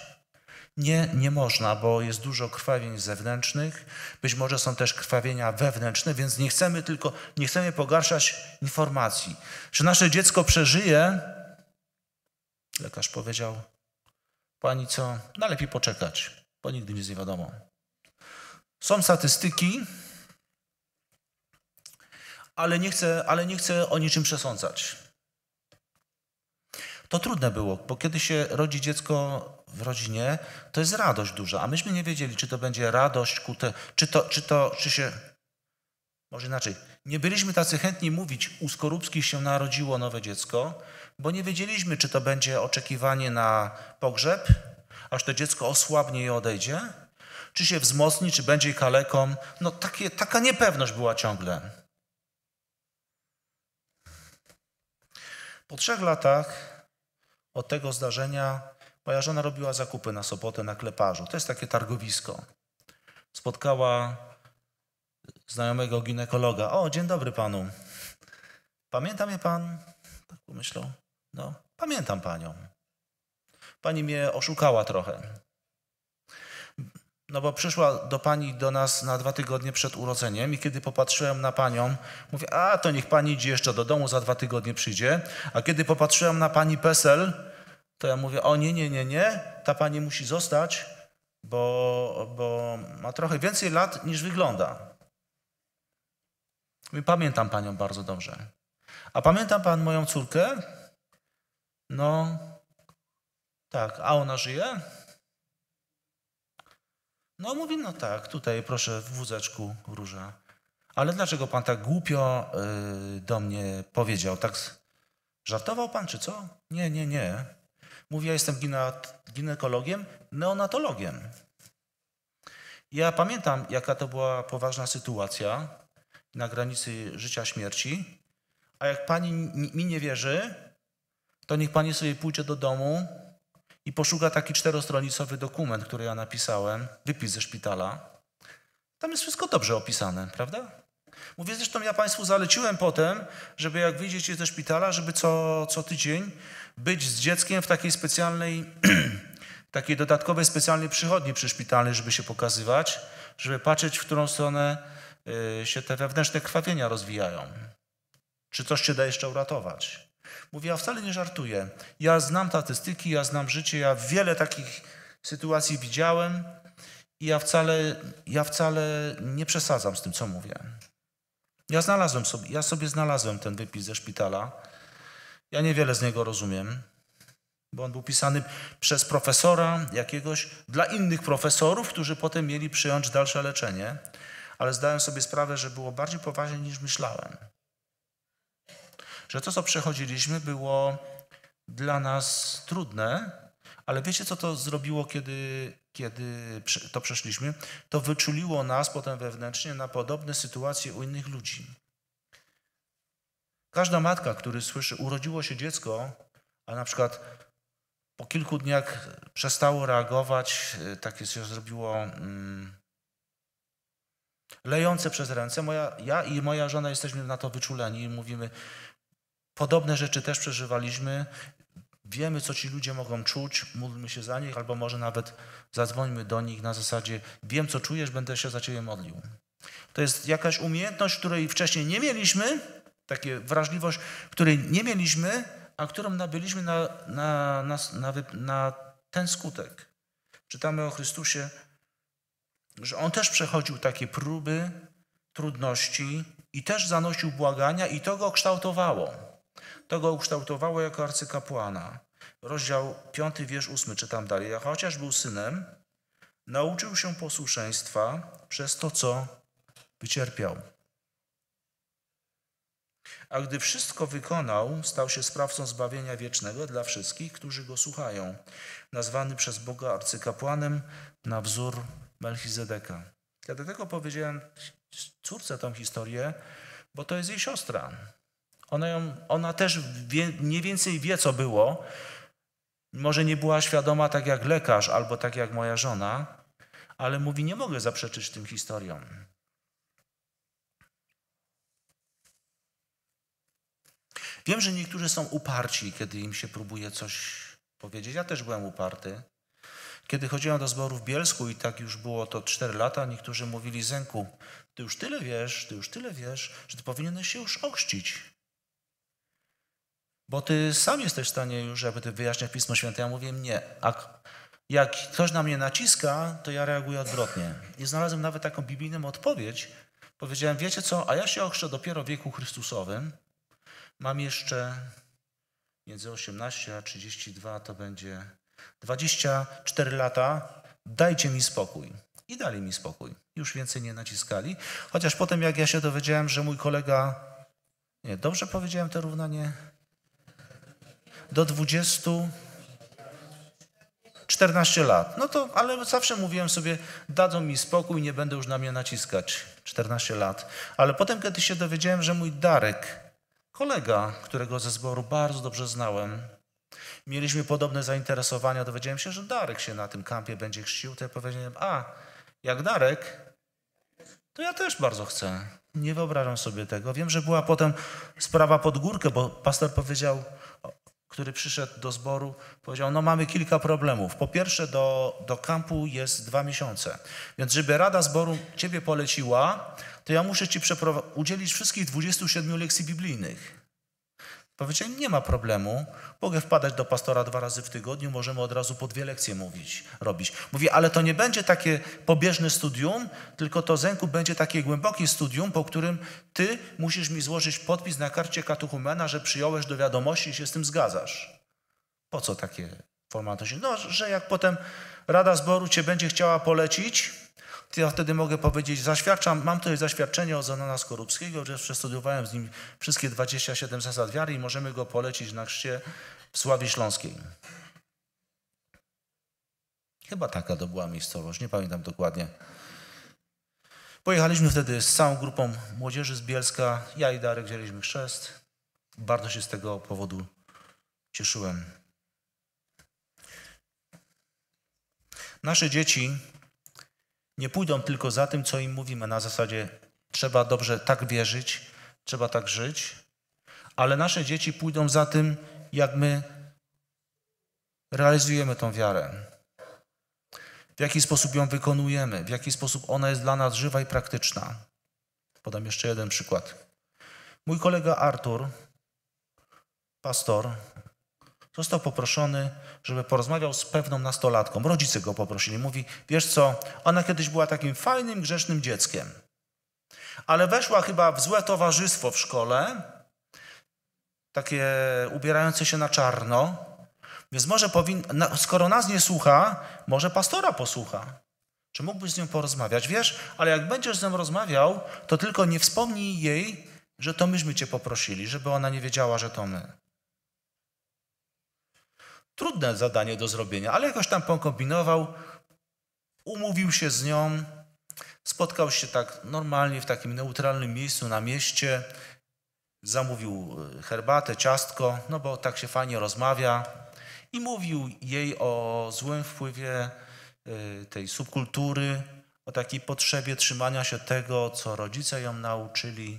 Nie, nie można, bo jest dużo krwawień zewnętrznych, być może są też krwawienia wewnętrzne, więc nie chcemy tylko, nie chcemy pogarszać informacji. Czy nasze dziecko przeżyje? Lekarz powiedział, pani co, najlepiej no poczekać, bo nigdy nic nie wiadomo. Są statystyki, ale nie chcę, ale nie chcę o niczym przesądzać. To trudne było, bo kiedy się rodzi dziecko w rodzinie, to jest radość duża, a myśmy nie wiedzieli, czy to będzie radość ku te, czy to, czy to, czy się, może inaczej, nie byliśmy tacy chętni mówić, u Skorupskich się narodziło nowe dziecko, bo nie wiedzieliśmy, czy to będzie oczekiwanie na pogrzeb, aż to dziecko osłabnie i odejdzie, czy się wzmocni, czy będzie kaleką. No takie, taka niepewność była ciągle. Po trzech latach od tego zdarzenia moja żona robiła zakupy na sobotę na kleparzu. To jest takie targowisko. Spotkała znajomego ginekologa. O, dzień dobry panu. Pamięta mnie pan? Tak pomyślał. No, pamiętam panią. Pani mnie oszukała trochę. No bo przyszła do pani do nas na dwa tygodnie przed urodzeniem i kiedy popatrzyłem na panią, mówię, a to niech pani idzie jeszcze do domu, za dwa tygodnie przyjdzie. A kiedy popatrzyłem na pani PESEL, to ja mówię, o nie, nie, nie, nie, ta pani musi zostać, bo, bo ma trochę więcej lat niż wygląda. Mówię, pamiętam panią bardzo dobrze. A pamiętam pan moją córkę? No, tak, a ona żyje? No mówi, no tak, tutaj proszę w wózeczku róża. Ale dlaczego pan tak głupio y, do mnie powiedział? Tak żartował pan czy co? Nie, nie, nie. Mówi, ja jestem gine ginekologiem, neonatologiem. Ja pamiętam, jaka to była poważna sytuacja na granicy życia śmierci. A jak pani mi nie wierzy, to niech pani sobie pójdzie do domu i poszuka taki czterostronicowy dokument, który ja napisałem, wypis ze szpitala. Tam jest wszystko dobrze opisane, prawda? Mówię, zresztą ja Państwu zaleciłem potem, żeby jak wyjdziecie ze szpitala, żeby co, co tydzień być z dzieckiem w takiej specjalnej, takiej dodatkowej specjalnej przychodni przy szpitali, żeby się pokazywać, żeby patrzeć, w którą stronę y, się te wewnętrzne krwawienia rozwijają. Czy coś się da jeszcze uratować? Mówię, ja wcale nie żartuję. Ja znam statystyki, ja znam życie, ja wiele takich sytuacji widziałem i ja wcale, ja wcale nie przesadzam z tym, co mówię. Ja znalazłem sobie, ja sobie znalazłem ten wypis ze szpitala. Ja niewiele z niego rozumiem, bo on był pisany przez profesora jakiegoś dla innych profesorów, którzy potem mieli przyjąć dalsze leczenie, ale zdałem sobie sprawę, że było bardziej poważnie niż myślałem że to, co przechodziliśmy, było dla nas trudne, ale wiecie, co to zrobiło, kiedy, kiedy to przeszliśmy? To wyczuliło nas potem wewnętrznie na podobne sytuacje u innych ludzi. Każda matka, który słyszy, urodziło się dziecko, a na przykład po kilku dniach przestało reagować, y, takie się zrobiło hmm, lejące przez ręce. Moja, ja i moja żona jesteśmy na to wyczuleni i mówimy, Podobne rzeczy też przeżywaliśmy. Wiemy, co ci ludzie mogą czuć, módlmy się za nich, albo może nawet zadzwońmy do nich na zasadzie: Wiem, co czujesz, będę się za ciebie modlił. To jest jakaś umiejętność, której wcześniej nie mieliśmy, takie wrażliwość, której nie mieliśmy, a którą nabyliśmy na, na, na, na ten skutek. Czytamy o Chrystusie, że on też przechodził takie próby, trudności i też zanosił błagania, i to go kształtowało. To go ukształtowało jako arcykapłana. Rozdział 5, wiersz 8, czytam dalej. A chociaż był synem, nauczył się posłuszeństwa przez to, co wycierpiał. A gdy wszystko wykonał, stał się sprawcą zbawienia wiecznego dla wszystkich, którzy go słuchają, nazwany przez Boga arcykapłanem na wzór Melchizedeka. Ja dlatego powiedziałem córce tą historię, bo to jest jej siostra. Ona, ją, ona też wie, mniej więcej wie, co było. Może nie była świadoma tak jak lekarz albo tak jak moja żona, ale mówi: Nie mogę zaprzeczyć tym historiom. Wiem, że niektórzy są uparci, kiedy im się próbuje coś powiedzieć. Ja też byłem uparty. Kiedy chodziłem do zboru w Bielsku i tak już było to 4 lata, niektórzy mówili Zenku, ty już tyle wiesz, ty już tyle wiesz, że ty powinieneś się już ochrzcić. Bo ty sam jesteś w stanie już jakby ty wyjaśniać Pismo Święte. Ja mówię nie. A jak ktoś na mnie naciska, to ja reaguję odwrotnie. I znalazłem nawet taką biblijną odpowiedź. Powiedziałem, wiecie co, a ja się ochrzczę dopiero w wieku Chrystusowym. Mam jeszcze między 18 a 32 to będzie 24 lata. Dajcie mi spokój. I dali mi spokój. Już więcej nie naciskali. Chociaż potem, jak ja się dowiedziałem, że mój kolega. Nie, dobrze powiedziałem to równanie? do 20, 14 lat. No to, ale zawsze mówiłem sobie, dadzą mi spokój, nie będę już na mnie naciskać. 14 lat. Ale potem, kiedy się dowiedziałem, że mój Darek, kolega, którego ze zboru bardzo dobrze znałem, mieliśmy podobne zainteresowania, dowiedziałem się, że Darek się na tym kampie będzie chrzcił, to ja powiedziałem, a jak Darek, to ja też bardzo chcę. Nie wyobrażam sobie tego. Wiem, że była potem sprawa pod górkę, bo pastor powiedział, który przyszedł do zboru, powiedział, no mamy kilka problemów. Po pierwsze, do, do kampu jest dwa miesiące, więc żeby Rada Zboru Ciebie poleciła, to ja muszę Ci udzielić wszystkich 27 lekcji biblijnych. Powiecie, nie ma problemu, mogę wpadać do pastora dwa razy w tygodniu, możemy od razu po dwie lekcje mówić, robić. Mówię, ale to nie będzie takie pobieżne studium, tylko to zęku będzie takie głębokie studium, po którym ty musisz mi złożyć podpis na karcie katuchumena, że przyjąłeś do wiadomości i się z tym zgadzasz. Po co takie formalności? No, że jak potem Rada Zboru cię będzie chciała polecić, to ja wtedy mogę powiedzieć, zaświadczam, mam tutaj zaświadczenie od Zenona Skorupskiego, że przestudiowałem z nim wszystkie 27 zasad wiary i możemy go polecić na chrzcie w Sławi Śląskiej. Chyba taka to była miejscowość, nie pamiętam dokładnie. Pojechaliśmy wtedy z całą grupą młodzieży z Bielska. Ja i Darek wzięliśmy chrzest. Bardzo się z tego powodu cieszyłem. Nasze dzieci nie pójdą tylko za tym, co im mówimy, na zasadzie trzeba dobrze tak wierzyć, trzeba tak żyć, ale nasze dzieci pójdą za tym, jak my realizujemy tą wiarę. W jaki sposób ją wykonujemy, w jaki sposób ona jest dla nas żywa i praktyczna. Podam jeszcze jeden przykład. Mój kolega Artur, pastor, Został poproszony, żeby porozmawiał z pewną nastolatką. Rodzice go poprosili. Mówi, wiesz co, ona kiedyś była takim fajnym, grzecznym dzieckiem, ale weszła chyba w złe towarzystwo w szkole, takie ubierające się na czarno, więc może powinna, skoro nas nie słucha, może pastora posłucha. Czy mógłbyś z nią porozmawiać? Wiesz, ale jak będziesz z nią rozmawiał, to tylko nie wspomnij jej, że to myśmy cię poprosili, żeby ona nie wiedziała, że to my. Trudne zadanie do zrobienia, ale jakoś tam pokombinował, umówił się z nią, spotkał się tak normalnie w takim neutralnym miejscu na mieście, zamówił e, herbatę, ciastko, no bo tak się fajnie rozmawia i mówił jej o złym wpływie e, tej subkultury, o takiej potrzebie trzymania się tego, co rodzice ją nauczyli.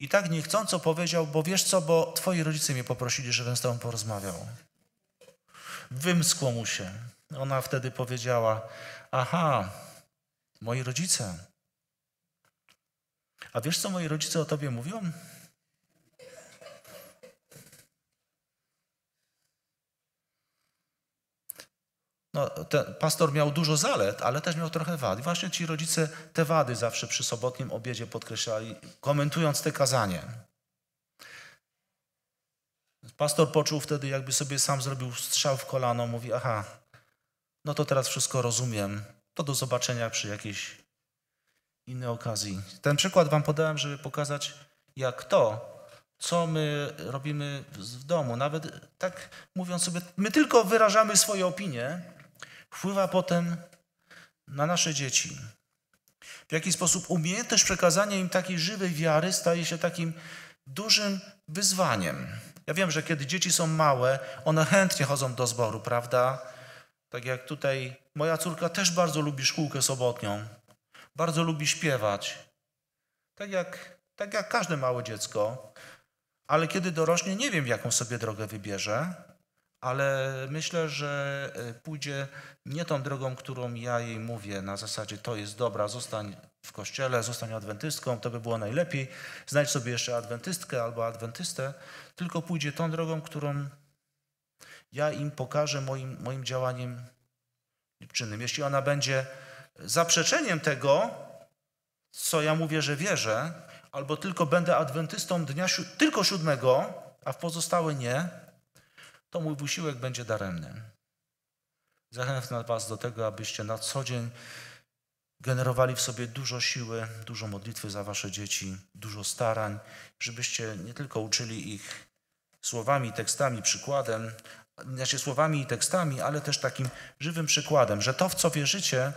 I tak niechcąco powiedział, bo wiesz co, bo twoi rodzice mnie poprosili, żebym z tobą porozmawiał. Wymskło mu się. Ona wtedy powiedziała: Aha, moi rodzice. A wiesz, co moi rodzice o tobie mówią? No, pastor miał dużo zalet, ale też miał trochę wad. I właśnie ci rodzice te wady zawsze przy sobotnim obiedzie podkreślali, komentując te kazanie. Pastor poczuł wtedy, jakby sobie sam zrobił strzał w kolano, mówi: Aha, no to teraz wszystko rozumiem. To do zobaczenia przy jakiejś innej okazji. Ten przykład Wam podałem, żeby pokazać, jak to, co my robimy w domu, nawet tak mówiąc sobie, my tylko wyrażamy swoje opinie, wpływa potem na nasze dzieci. W jaki sposób umiejętność przekazania im takiej żywej wiary staje się takim dużym wyzwaniem. Ja wiem, że kiedy dzieci są małe, one chętnie chodzą do zboru, prawda? Tak jak tutaj moja córka też bardzo lubi szkółkę sobotnią, bardzo lubi śpiewać. Tak jak, tak jak każde małe dziecko. Ale kiedy dorośnie, nie wiem, jaką sobie drogę wybierze, ale myślę, że e, pójdzie nie tą drogą, którą ja jej mówię, na zasadzie to jest dobra, zostań w kościele, zostań adwentystką, to by było najlepiej. Znajdź sobie jeszcze adwentystkę albo adwentystę, tylko pójdzie tą drogą, którą ja im pokażę moim, moim działaniem czynnym. Jeśli ona będzie zaprzeczeniem tego, co ja mówię, że wierzę, albo tylko będę adwentystą dnia si tylko siódmego, a w pozostałe nie, to mój wysiłek będzie daremny. Zachęcam Was do tego, abyście na co dzień generowali w sobie dużo siły, dużo modlitwy za wasze dzieci, dużo starań, żebyście nie tylko uczyli ich słowami, tekstami, przykładem, znaczy słowami i tekstami, ale też takim żywym przykładem, że to, w co wierzycie,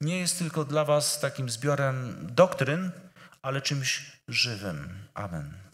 nie jest tylko dla was takim zbiorem doktryn, ale czymś żywym. Amen.